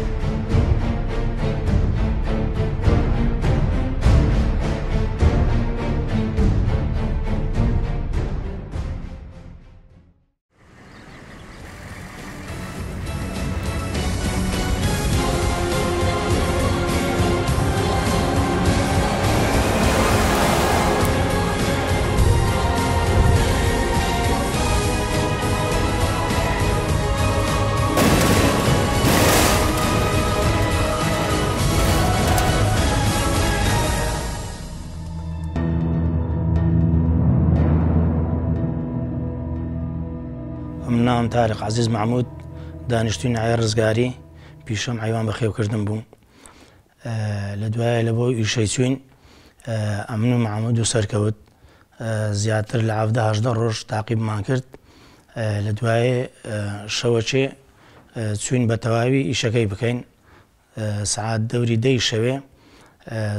Thank you. ئەم نام تارق عزیز معمود دانیشتوی نایە ڕزگاری پیشم ئایوان بە خێوکردن بوو لە دوایە لە بۆ ئیشەی چوین ئەمن و معمود و سەرکەوت زیاتر لە عافداهدا ڕۆژ تاقیبمان کرد لە دوایە شەوەچێ چوین بە تەواوی ئیشەکەی بکەین سعات دەوری دەی شەوێ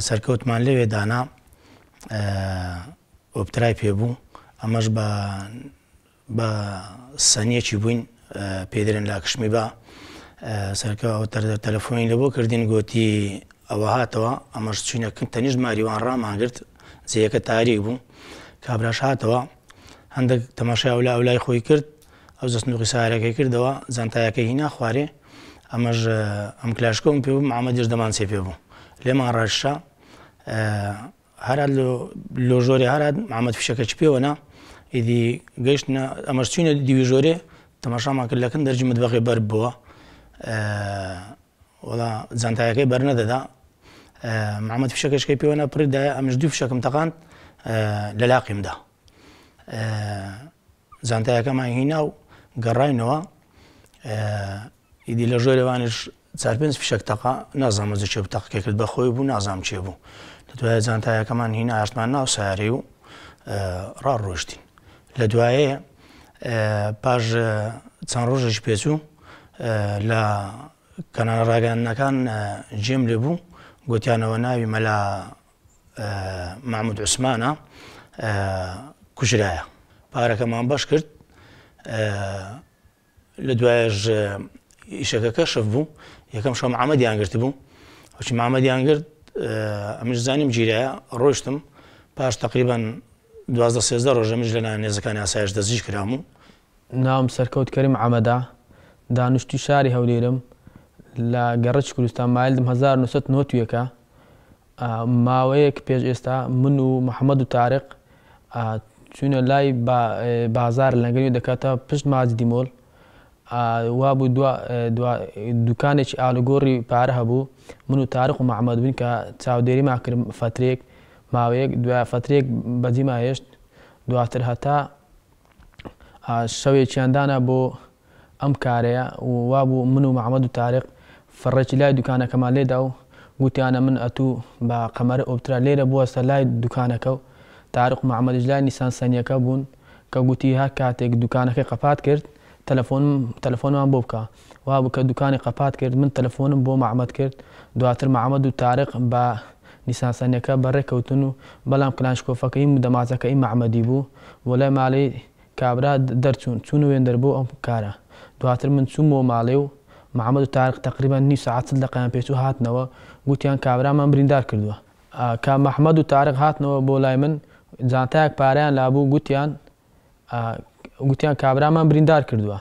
سەرکەوتمان لەوێ دانا ئۆپترای پێبوو ئەمەش بە بە سەنیەکی بووین پێدرێن لا کشمی بە سەرکەەوە تەلەفۆین لە بۆ کردین گوتی ئەوە هاتەوە ئەمەش چینەکەم تەنیش ماریوان ڕامانگررت جەیەکە تاریک بوو کابراش هاتەوە هەندێک تەماشای ئەو لا ئەو لای خۆی کرد ئەو زستنوقی سارەکەی کردەوە زانتایەکە هینا خوارێ ئەمەش ئەم کلاشکۆم پێ بوو ئامەدیش دەمان سێ پێ بوو لێمان ڕاششا هەرات لۆژۆری هەرات ئامەد فشەکە چ پێوەنا ئیدی گەیشتە ئەمەشتوینە دیویژۆرێ تەماشامان کرد لەکەن دەرجی مدبەقی بەر بووە وڵا جانتایەکەی بەر نەدەدا محەممەد فشەکەشکی پێوەە پردایە ئەمەش دوو فشەکەم تەقاند لە لاقیمدا زانتایەکەمان هینا و گەڕینەوە ئیدی لە ژۆرەوانش چار پێنج فشک تەقا نازانمە زی چێ تەقکە کرد بەخۆی بوو نازام چێ بوو لە دوای زانتایەکەمان هینا ئاشتمان ناو ساری و ڕاڕۆشتین لە دوایە پاش چەند ڕۆژش پێچوو لە کەنان ڕاگەنەکان جێم لێ بوو گوتیانەوە ناوی مەلا معمود عوسمانە کوژرایە پارەکەمان بەش کرد لە دوایەژ ئیشەکە کەشف بوو یەکەم شەم ئامەدیان گرت بوو هەچی مامەدیان گرت ئەمش زانیم گیرایە ڕۆشتم پاش تقریبان دوازدە سێزدە ڕۆژەمیش لە نێزەکانی ئاسایش دەزیش کرام و ناوم سەرکەوت کەریم ئامەدا دانوشتی شاری هەولێرم لە گەڕج کوردستان مایلدم 1990ەکە ماوەیەک پێش ئێستا من و محەممەد و تارق چونە لای بازار لەگەری دەکاتە پشت ماج دیمۆل وا بوو دوکانێکی ئالوگۆڕی پارە هەبوو من و تارق و محەممەد بن کە چاودێری ماکردم فترێک ماوەیەک دوای فترێک بەدیما هێشت دواتر هەتا شەوێکیاندانە بۆ ئەم کارەیە و وا بوو من و محەممەد و تارق فڕێکی لای دوکانەکەمان لێدا و گوتیانە من ئەتوو بە قەمەرە ئۆپترا لێرە بووە سەر لای دوکانەکە و تارق محەممەدیش لای نیسان سەنیەکە بوون کە گوتی ها کاتێک دوکانەکەی قەپات کرد تەلفۆنمان بۆ بکە وا بکە دوکانی قەپات کرد من تەلفۆنم بۆ محەممەد کرد دواتر محەممەد و تارق بە لیسانسانەکە بەڕێکەوتن و بەڵام کلانشکۆفەکەی دەمازەکەی معمەدی بوو و لە ماڵی کابرا دەرچوون چون وێندەر بۆ ئەم کارە دواتر من چوم بۆ ماڵێ و محەممەد و تارق تقریبا نی ساعت لە قیان پێچ و هاتنەوە گوتیان کابرامان بریندار کردووە کا محەممەد و تارق هاتنەوە بۆ لای من جانتایەک پاریان لابوو گوتیان گوتیان کابرامان بریندار کردووە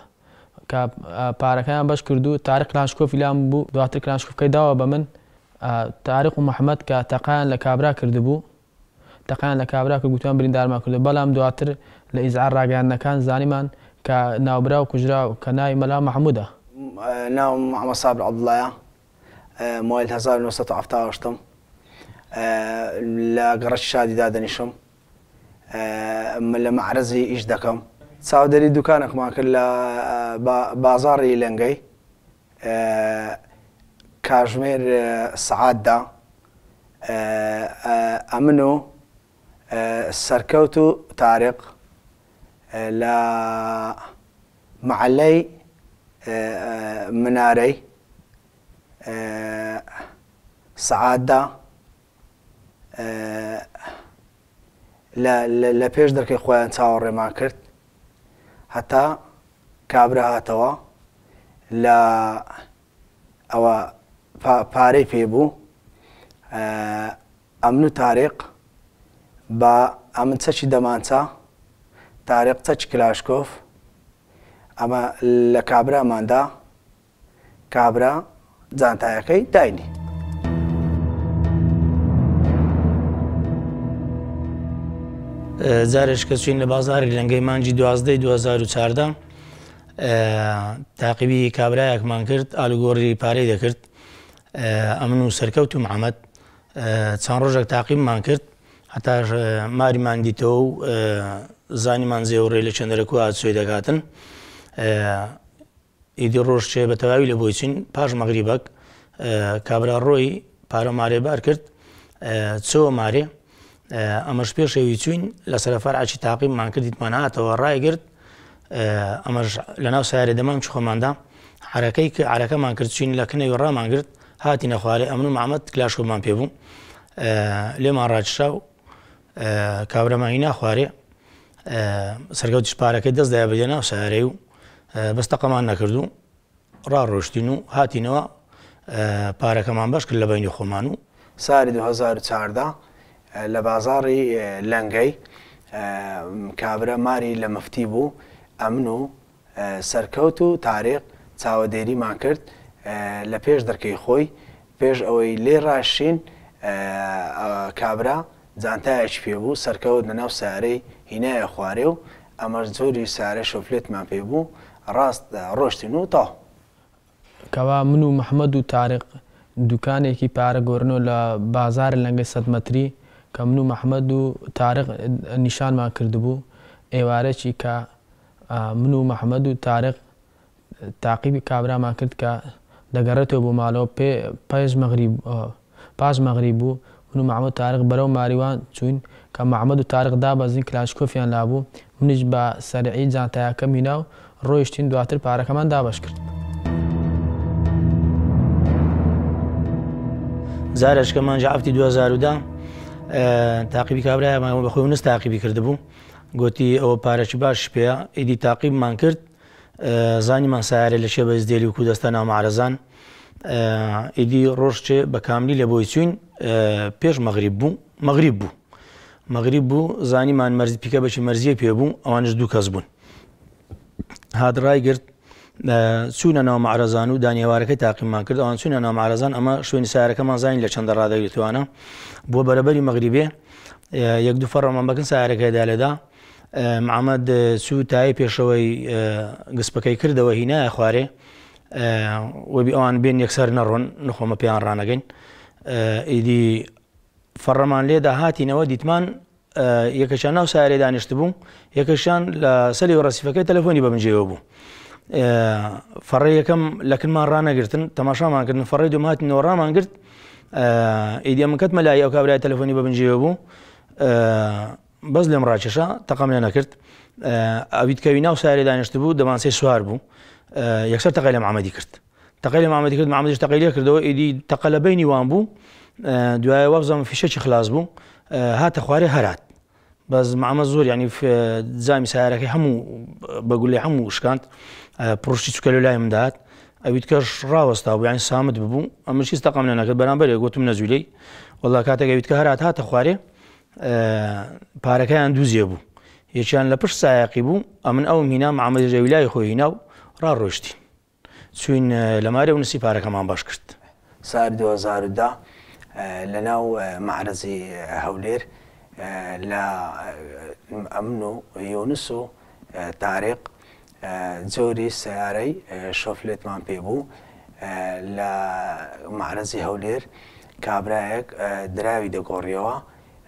پارەکەیان بەش کردو تارق کلاشکۆفیلان بوو دواتر کلاشکۆفەکەی داوە بە من تاریق و محەممەد کە تەقان لە کابرا کردبوو تەقان لە کابرا کە گوتوان بریندارما کردو بەڵام دواتر لە ئیزعار ڕاگەاندەکان زانیمان کە ناوبرا و کوژرا و کە ناوی مەلا محەممودە ناو محەممە سابر عبدڵایە مایل 1970 لە گەڕەت شادیدا دەنیشم لە مەعرەزی ئیش دەکەم چاودەری دوکانەکمان ما لە بازاڕی لەنگەی كاجمير آه، سعادة آه، آه، أمنو ئەمن طارق لا معلي مناري سعادة لا لا لا لە درك دەکەی خۆیان چاوەڕێمان کرد حتى کابرا هاتەوە لا او پارەی پێبوو ئەمن و تارێق بە ئەمن چەچی دەمانچە تارێق چەچ کلاشکۆف ئەمە لە کابراماندا کابرا جانتایەکەی داینی. جارێش کە سوین لە بازارێک لەنگەی مانجی دوازدەی 2014 تاقیبی کابراایەکمان کرد ئالوگۆری پارەی دەکرد ئەمن و سەرکەوت و محەممەد چەند ڕۆژێک تاقیممان کرد هەتا ماریمان دیتەوە و زانیمان زێوڕێ لە چندەرەکو سوێ دەگاتن ئیدی ڕۆژ چێ بە تەواوی لە بۆچین پاش مەغریبەک کابرا ڕۆی پارەمارێبار کرد چۆ مارێ ئەمەش پێشەوی چوین لە سەرفەر ئاچی تاقیممان کردیتمان هاتەوە ڕایگررت ئەمەش لەناو سیارە دەمان چخۆماندا حرەکەی کە عرەکەمان کردچین لە کنەوی ڕامان گرت هاتی نەخوارێ ئەمن و محەممەد کلاشمان پێ بووم لێمان ڕاجشا و کابرەمانی ناخوارێ سەرگەوت شپارەکەی دەستدای بەدە ناو شارەی و بەستەقەمان نەکردو ڕاڕۆشتین و هاتینەوە پارەکەمان باش کرد لە بینی خۆمان و ساری 2014 لە بازاری لەنگەی کابرا ماری لە مفتی بوو ئەمن و سەرکەوت و تاریق چاوەدێریمان کرد لە پێش دەرکەی خۆی پێش ئەوەی لێ ڕاشین کابرا جانتایەکی پێبوو سەرکەوت لەناو سارەی هینایە خوارێ و ئەمە زۆری سارە شۆفلێتمان پێبوو ڕاست ڕۆشتین و تا کەوا من و محەممەد و تارق دوکانێکی پارە گۆرنەوە لە بازار لەنگە سەدمەتری کە من و محەممەد و تارق نیشانمان کردبوو ئێوارەی کە من و محەممەد و تارق تاقیبی کابرامان کرد کە دەگەڕێتەوە بۆ ماڵەوە پێ پێش مەغریب پاش مەغری بوو من و محممەد تارق بەرەو ماریوان چوین کە محممەد و تارق دابەزین کلاشکۆفیان لابوو منیش بە سەرعی جانتایەکە میناو ڕۆیشتین دواتر پارەکەمان دابش کرد. زارشکەمان جعفتی 2010دا تاقیبی کابراایەمانەوە بەخۆی نست تاقیبی کردبوو گوتی ئەوە پارەی باش پێەیە ئیدی تاقیبمان کرد زانیمان سارێ لە شێبەز دێلی و کودەستە نامعرەزان ئیدی ڕۆژچێ بە کاملی لە بۆی چوین پێش مەغریب بوو مەغریب بوو مەغریب بوو زانیمان مەرزی پیکە بەچی مەرزیە پێبوو ئەوانش دوو کەس بوون هادرای گرت چوونە ناومەعرەزان و دانیێوارەکەی تاقیمان کرد ئەوان چوونە ناومەعرەزان ئەمە شوێنی سارەکەمان زانین لە چەندە ڕادەگرتوانە بۆ بەرەبەری مەغریبێ یەک دوو فەڕەمان بەکن سارەکەی دالێدا معمەد سو تای پێشەوەی گسپەکەی کردەوە هینایە خوارێ وەبی ئەوان بێن یەکسەر نەڕۆن نخۆمە پێیان ڕانەگەین ئیدی فەڕەمان لێ داهاتینەوە دیتمان یەکەشان ناو سارێ دانیشت بوو یەکەشان لە سەلی و ڕسیفەکەی تەلەفۆنی بەمجێەوە بوو فەڕێ یەکەم لەکنمان ڕانەگرتن تەماشامانکردن فەڕێ دومات نۆڕامان گرت ئیدی من کەتمە لای ئەو کابرای تەلەفۆنی بەبنجێەوە بوو بەس لەم ڕاکێشە لنا كرت نەکرد ئەویتکەوی ناو ساری دانیشت بوو دەمانسی سوار بوو یەکسەر تەقای لە محەممەدی کرد تەقای لە محەممەدی کرد محەممەدیش تەقیلە کردەوە ئیدی تەقە لە بینی وان بوو دوایە وابزانم فیشەکی خلاص بوو هاتە خوارێ هەرات بەس مامە زۆر ینی زامی سایارەکەی هەموو بەگولی هەموو شکاند پرشتی چکە لە دات داات ئەویت کەش ڕاوەستا بوو یان سامت ببوو ئەمەشی تەقام لە نەکرد بەرامبەر گوتم منزولي وڵا کاتەگەویت کە هەرات هاتە خوارێ پارەکەیان دووزیێ بوو یەکیان لە پشت سایقی بوو ئەمن ئەو مینا عملی ژەویلای خۆی ناو ڕاڕۆشتین چوین لەمارە و نسی پارەکەمان باش کرد سار 2010 لە ناو معرەزی هەولێر لە ئەمن و یۆنس و تارێق جۆری سیارەی شۆفلێتمان پێ بوو لە معرەزی هەولێر کابراەک دراوی دەگۆڕیەوە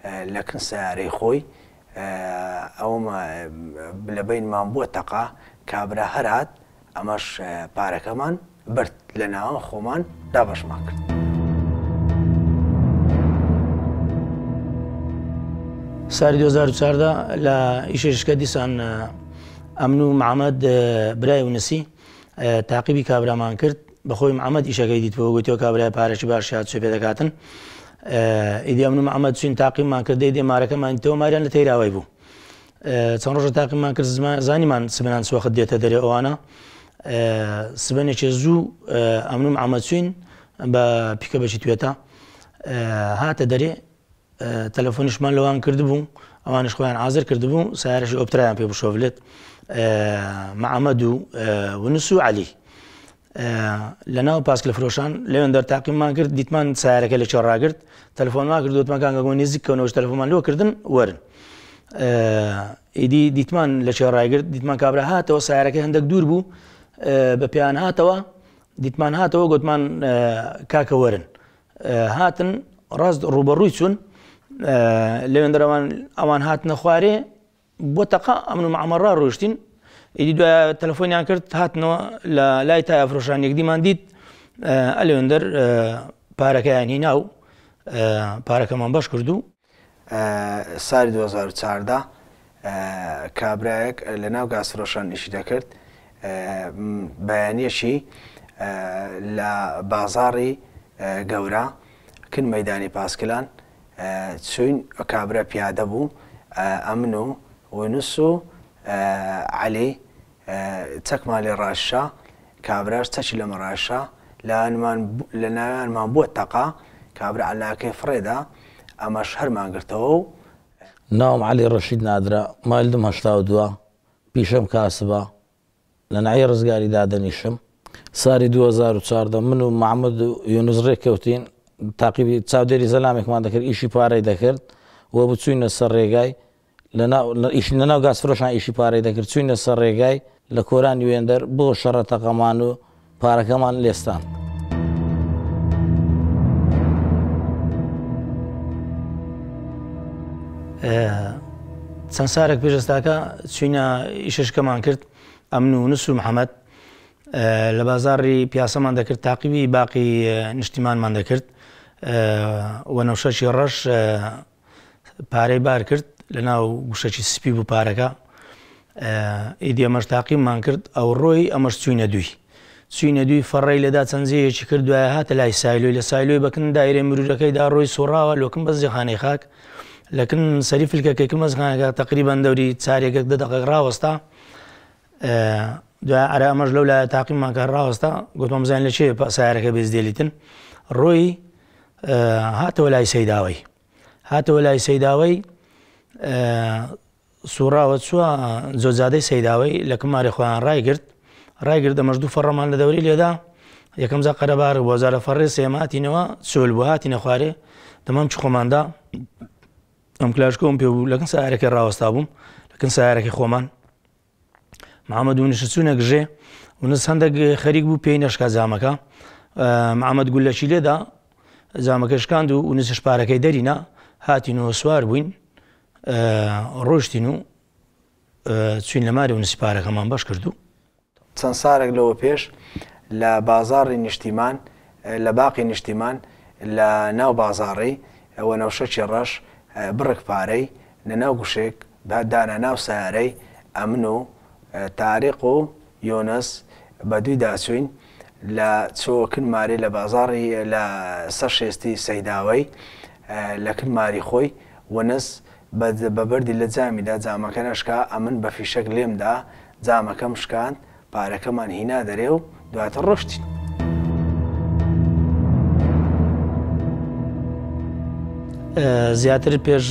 لە کنسارەی خۆی ئەومە لەبینمان بووە تەقا کابرا هەرات ئەمەش پارەکەمان برد لە ناوە خۆمان دابەشمان کرد. ساری 2014دا لە ئیشێشکە دیسان ئەمن و محەممەد برای ونسی تاقیبی کابرامان کرد بەخۆی محەممەد ئیشەکەی دیتەوە گوتیەوە کابرای پارێکی باش یاد سوێ پێ دەکاتن. ئیدیام نم ئەمە چین تاقیمان کرد دەی دێمارەکەمان تۆماریان لە تێراوی بوو چەند ڕۆژە تاقیمان کرد زانیمان سبنان سوخت دێتە دەرێ ئەوانە سبنێکی زوو ئەمنم ئەمەچوین بە پیکە بەشی توێتە هاتە دەرێ تەلەفۆنیشمان لەوان کردبوو ئەوانش خۆیان ئازر کردبوو سارشی ئۆپترایان پێ بشۆڤلێت محەممەد و ونووس و علی لە ناو پاسکل فرۆشان لەوێن دەرتاقیمان کرد دیتمان سایرەکە لە چێڕاگررت تەلفۆنما کرد دوتمەکانگەگۆ نزیکەوەەوەش تەلفۆمان لۆ کردن وەرن ئیدی دیتمان لە چێڕایگررت دیتمان کابرا هاتەوە سایرەکە هەندێک دوور بوو بە پێیان هاتەوە دیتمان هاتەوە گوتمان کاکە وەرن هاتن ڕاست ڕوبەڕووی چوون لەوێن دەرەوان ئەوان هاتنە خوارێ بۆ تەقا ئەمن و ئەمەڕا ڕۆشتین ئیدی دوای تەلەفۆنیان کرد هاتنەوە لە لای تا ئافرۆشان یەکدیمان دیت ئەلێندەر پارەکەیانی ناو پارەکەمان بەش کردو ساری 2014 کابراەک لە ناو گاسفرۆشان ئیشی دەکرد بەیانیەشی لە بازاڕی گەورە کن مەدانی پاسکلان چوین کابرا پیادە بوو ئەمن و ونووس و عەلی چەکما لێ ڕاشە کابراش تەچی لەمە ڕاشە لە ناویانمان بووە تەقا کابرا علاکەی فڕێدا ئەمەش هەرمانگرتەوە و ناوم علی ڕەشید نادرا مالدم هشتا دووە پیشم کاسبە لە نعی ڕزگاری دادەنیشم ساری 2014 من و محمد و یونزڕێ کەوتین تاقیبی چاودێری زەلامێکمان دەکرد ئیشی پارەی دەکرد وە بچوینە سەر ڕێگای ئیشی لە ناو گازفرۆشان ئیشی پارەی دەکرد چوین لە سەر ڕێگای لە کۆرانی وێندەر بۆ شەڕە تەقەمان و پارەکەمان لێستان. چەند سارێک پێشستاکە چوینە ئیششکەمان کرد ئەمن و نووس و محەممەد لە بازاری پیاسەمان دەکرد تاقیبی باقی نیشتیمانمان دەکرد وە نەوشەشی ڕەش پارەی بار کرد لە ناو گوشەکی سپی بوو پارەکە ئیدی ئەمەش تاقیمان کرد ئەو ڕۆی ئەمەش چوینە دووی چوینە دووی فەڕی لەدا چەندزەیەکی کرد دوایە هاتە لای سایلۆی لە سایلۆی بکن دایرێ مرورەکەیدا ڕۆی سۆراوە لۆکن بەزی خانەی خاک لەکن سەری فلکەکەیکن مەزخانەکە تقریبان دەوری چارێکەک دەدەقەق ڕاوەستا دوای ئارا ئەمەش لەو لای تاقیمانکە ڕاوەستا گوتم زان لە چێ سایارەکە بێزدێلیتن ڕۆی هاتەوە لای سەیداوەی هاتەوە لای سەیداوەی سوراوە چووە زۆزادەی سەیداوەی لە کماری خۆیان ڕایگررت ڕایگررت دە مەژدوو فەڕەمان لە دەوری لێدا یەکەم زە قەرەبار بۆزارە فەڕێ سێماتینەوە سۆل بۆهاتی نەخوارێ دەمەم چ خۆماندا ئەم کلاشکۆم پێ بوو لەکەن سارەکە ڕاوەستا بووم لەکەن سارەکە خۆمان محەممەد و نشتچوونە گژێ ونس هەندێک خەریک بوو پێی نەشکا زامەکە محەممەد گولەشی لێدا زامەکەشکاند و ونسش پارەکەی دەرینا هاتی نەوە سوار بووین ڕۆشتین و چوین لە ماری و نسیپارەکەمان بەش کردو چەند سارێک لەوە پێش لە بازاری نیشتیمان لە باقی نیشتیمان لە ناو بازاڕی ئەوە نەوشەکی ڕەش بڕک پارەی لە ناو گوشێک دانا ناو سیارەی ئەمن و تاریق و یۆنس بە دووی داچوین لە چۆکن ماری لە بازاری لە سەر شێستی سەیداوەی لەکن ماری خۆی وەنس بەبەری لە جامیدا جامەکە نەشکا ئەمن بە فیشەک لێمدا جامەکەم شکاند پارەکەمان هینا دەرێ و دواتە ڕۆشتین. زیاتر پێش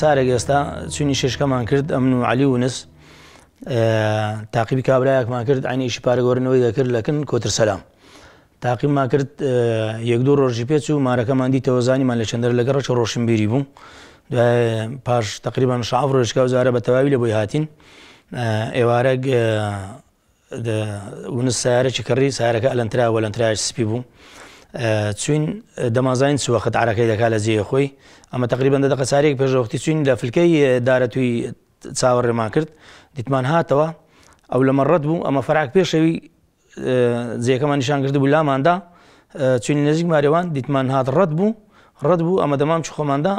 سارێک ئێستا چوینی شێشکەمان کرد ئەم و علی ونس تاقیبی کابراایەکمان کرد ئاینیشی پارەگۆرنەوەی دەکرد لەکن کۆتر سەسلام. تاقیمما کرد یەک دوو ڕۆژی پێچ و مارەکەمان دیتەوەزانیمان لە چندەر لەگەڕ چ ڕۆشنبیری بوو دوای پاش تقریبان شعف ڕۆژکە وزارە بە تەواوی لە بۆی هاتین ئێوارە ونس سیارەی کڕی سیارەکە ئەلەنترا وەلەنتراش سپی بوو چوین دەمازین سووەخت عراەکەی دەکا لە جێ خۆی ئەمە تقریبان دەدەق سارێک پێشۆختی چوین لە فلکەی دارە توی چاوە ڕێما کرد دیتمان هاتەوە ئەو لەمەڕەت بوو ئەمە فراک پێشەوی جێەکەمان نیشان کرد بوو لاماندا چوین نزیک ماریێوان دیتمان هات ڕەت بوو ڕەت بوو ئەمە دەمام چ خۆماندا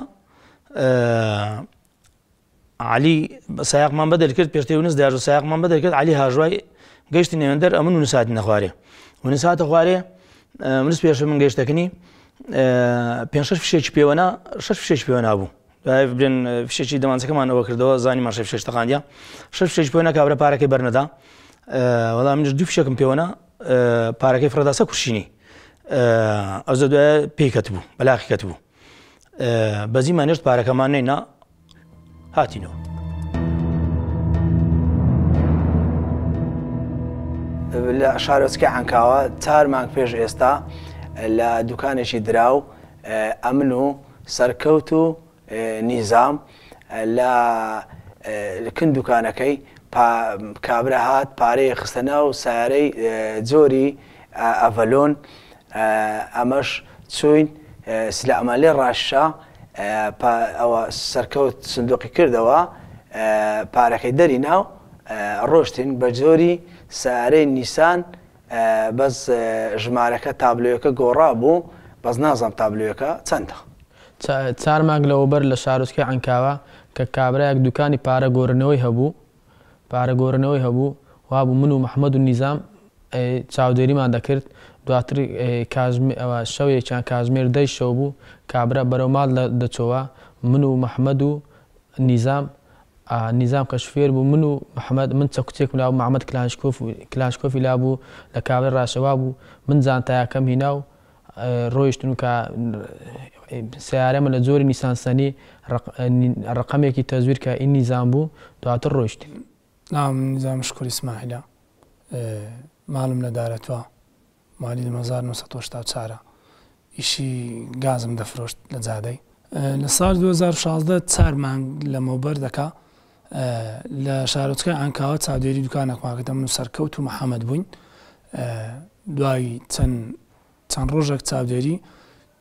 علی سایقمان بەدەر کرد پێشتەویست دار و سایقمان بەدەر کرد علی هاژوای گەشتی نێوەندەر ئەمن و ساات نەخوارێ و ساتە خوارێ منست پێش من گەشتەکەنی پێ فشێکی پێوەنا شش فشێک پێوەنا بوو برێن فشێکی دەمانچەکەمانەوە کردەوە زانی ماش ششتەقاندیا شش فشێک پێوەنا کابرە پارەکەی بەرنەدا وەڵام منش دوو فشێکم پێوەنا پارەکەی فرەداسە کوشینی ئەو زە دوای پێیکەت بوو بەلاخیکەت بوو بەزیمانێشت پارەکەمان نێنا هاتینەوە. لە شارۆچکە ئەنکاوە چار مانگ پێش ئێستا لە دوکانێکی دراو ئەمن و سەرکەوت و نیزام لە کن دوکانەکەی کابرا هات پارەیە خستەنا و سارەی جۆری ئەڤەلۆن ئەمەش چوین سلا ئەمالێ ڕاشە ئەوە سەرکەوت سندوقی کردەوە پارەکەی دەری ناو ڕۆشتین بە جۆری سارەی نیسان بەس ژمارەکە تابلوەکە گۆڕا بوو بەس نازام تابلوەکە چەندە چار مانگ لەوەبەر لە شارۆچکی ئەنکاوە کە کابراەک دوکانی پارە گۆرنەوەی هەبوو پارە گۆرنەوەی هەبوو وابوو من و مححمد و نیزام چاودێریمان دەکرد دواتر ئەوە شەوێکیان کازمێر دەی شەو بوو کابرا بەرەومال دەچۆوە من و محەممەد و نیزام نیزام کەشفێر بوو من و محەممەد من چەکوچێک لا و محەممەد کلاشکۆف کلاشکۆفی لا بوو لە کابرا ڕاشەوا بوو من زانتایەکەم هینا و ڕۆیشتن کە سیارەمە لە زۆری نیسانسەنی ڕقمێکی تەزویر کە ئین نیزان بوو دواتر ڕۆیشتین نام نیزانم شکر ئسماعیلا ماڵم لەدارەتەوە مالی 1940 ئیشی گازم دەفرۆشت لە جادەی لە سال 2016 چار مانگ لە مەوبەر دەکا لە شارۆچکای ئەنکاوە چاودێری دوکانەکماکەدەم و سەرکەوت و محەممەد بووین دوای چەند چەند ڕۆژێک چاودێری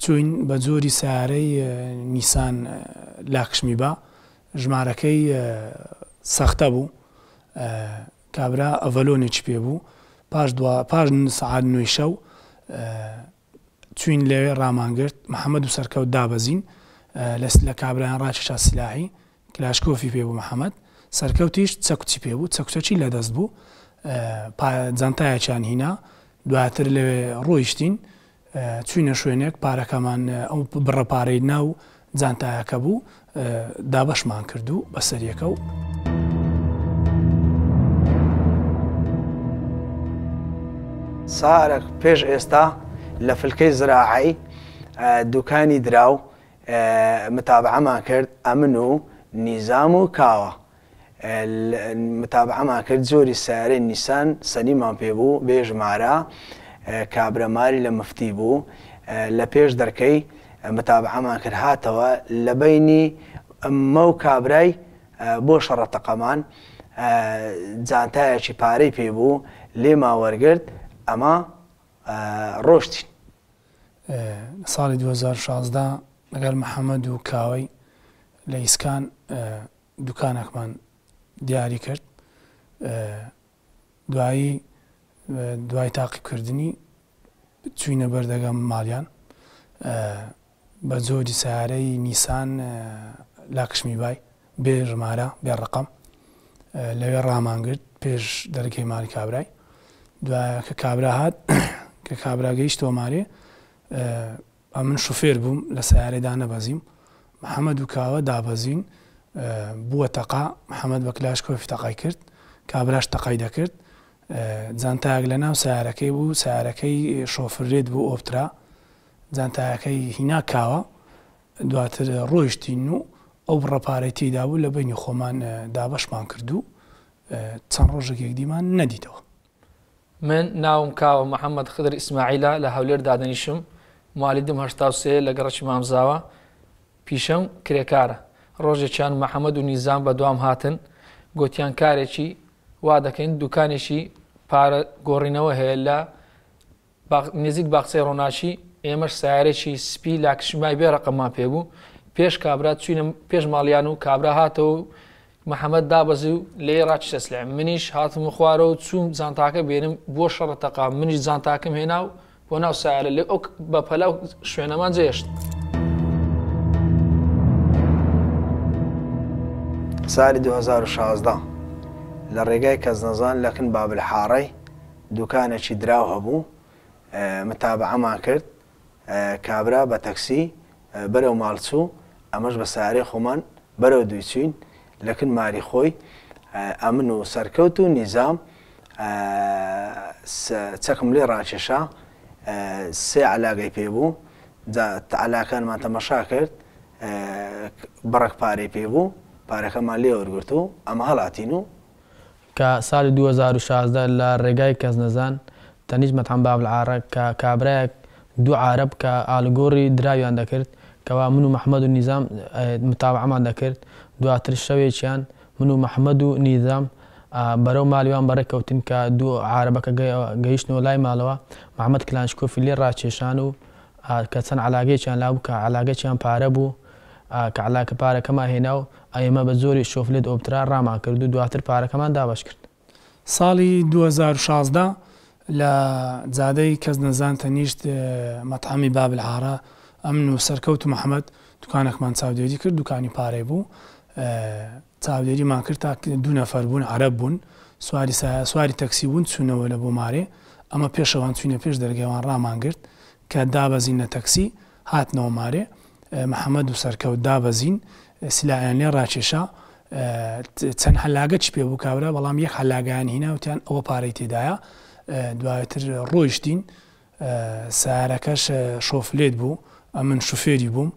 چوین بە جۆری سیارەی نیسان لاکشمی بە ژمارەکەی سەختە بوو کابرا ئەڤلۆنێکی پێ بوو پاش پاش سعاد نوێ شەو چوین لەوێ ڕامانگررت محەممەد و سەرکەوت دابەزین لەس لە کابرایان ڕاکشا سلاحی کلاشکۆفی پێبوو محەممەد سەرکەوتیش چەکوچی پێبوو چەکوچەکی لەدەست بوو جانتایەکیان هینا دواتر لەوێ ڕۆیشتین چوینە شوێنێک پارەکەمان ئەو بڕەپارەی ناو جانتایەکە بوو دابەشمان کردو بەسەریەکە و. سارێک پێش ئێستا لە فلکەی زراعی دوکانی دراو متابعەمان کرد ئەمن و نیزام و کاوە متابعەمان کرد زۆری سارێ نیسان سەلیمان پێبوو بێژمارە کابرەماری لە مفتی بوو لە پێش دەرکەی متابعەمان کرد هاتەوە لە بینی مە و کابرای بۆ شەڕەتەقەمان جانتایەکی پارەی پێبوو لێما وەرگرت ئەمە ڕۆشتین ساڵی 2016 لەگەر محەممەد و کاوەی لە ئیسکان دوکانەکمان دیاری کرد دوایی دوای تاقیکردنی چوینە بەردەگەم ماڵیان بە زۆری سیارەی نیسان لاکشمی بای بێ ژمارە بێ ڕقم لەوێ ڕامان گرت پێش دەرگی ماری کابرای دوایە کە کابرا هات کە کابراگەیش تۆمارێ ئە من شوفێر بووم لە سیارێدا نەبەزیم محەممەد و کاوە دابەزین بووە تەقا محەممەد بە کلاش کۆفی تەقای کرد کابراش تەقای دەکرد جانتاک لە ناو سیارەکەی بوو سیارەکەی شۆفرێت بوو ئۆپترا جانتاەکەی هینا کاوە دواتر ڕۆیشتین و ئەو ڕەپارەتی دابوو لە بینی خۆمان دابەشمان کردو چەند ڕۆژێک دیمان نەدیتەوە من ناوم کاوە محەممەد خدر ئیسماعیلا لە هەولێر دادنیشم مالیدم هشتا سێ لە گەڕەکی مامزاوە پیشەم کرێکارە ڕۆژێکیان محەممەد و نیزان بە دوام هاتن گوتیان کارێکی وا دەکەین دوکانێکی پارە گۆڕینەوە هەیە لە نزیک باخچەی ڕۆناچی ئێمەش سایارێکی سپی لاکشمای بێ ڕقەما پێبوو پێش کابرا چینم پێش ماڵیان و کابرا هاتەوە محەممەد دابەزی و لێ ڕاچ سەسلام منیش هاتم خوارە و چوم زانتاکە بێنم بۆ شەڕە تەقا منیش زانتاکەم هێنا و بۆ ناو سارە لێ ئەو بە پەلاو شوێنەمان جێشت. ساری 2016 لە ڕێگای کەس نەزان لەکن بابل حاڕی دوکانێکی دراو هەبوو متابعەمان کرد کابرا بە تەکسی بەرەو ماڵچوو ئەمەش بە ساری خۆمان بەرەو دویچین لكن ماري خوي آه، امن و سەرکەوت و نیزام آه، چەکم لێ ڕاکێشا آه، سێ علاگەی پێبوو علاکانمان تەمەشا کرد بڕک پارەی پێبوو پارەکەمان لێ وەرگرت و ئەمە هەڵاتین و کە ساڵی 2016 لە ڕێگای کەس نەزان تەنیجمە هەم بابلعاە کە کابراەک دوو عرب کە ئالگۆڕی دراویان اندكرت کەوا من و مححمد و نیزام متابعمان دواتر شەوێکیان من و مححمەد و نیزام بەرەو مالیوان بەرەکەوتن کە دوو عربەکە گەیشتنەوە لای ماڵەوە محەممەد کلانشکۆفی لێ ڕاکێشان و کە چەند علاگەیان لابوو کە علاگەچیان پارە بوو کە علاکە پارەکەمان هێنا و ئەمە بە زۆری شۆفلێت ئۆپترا ڕاما کرد و دواتر پارەکەمان دابش کرد ساڵی 2016 لە جادەی کەس نەزان تەنیشت مەتامی بابل هاە ئەم و سەرکەوت و محەممەد دوکانەکمان چاودێری کرد دوکانی پارێ بوو. چاودێریمان کرد تا دو نەفەر بوون عرب بوون سواری سواری تەکسی بوون چوونەوە لە بۆ مارێ ئەمە پێشەوان چوینە پێش دەرگێوان ڕامان کرد کە دابەزین لە تەکسی هاتنەوە مارێ محەممەد و سەرکەوت دابەزین سلایان لێ ڕاکێشا چەند هەلاگە چ پێ بوو کابرا بەڵام یەک هەلاگیان هیناوتیان ئەوە پارەی تێدایە دواتر ڕۆیشتین سارەکەش شۆفلێت بوو ئە من شوفێری بووم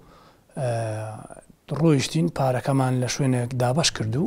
ڕۆیشتین پارەکەمان لە شوێنێک دابش کردو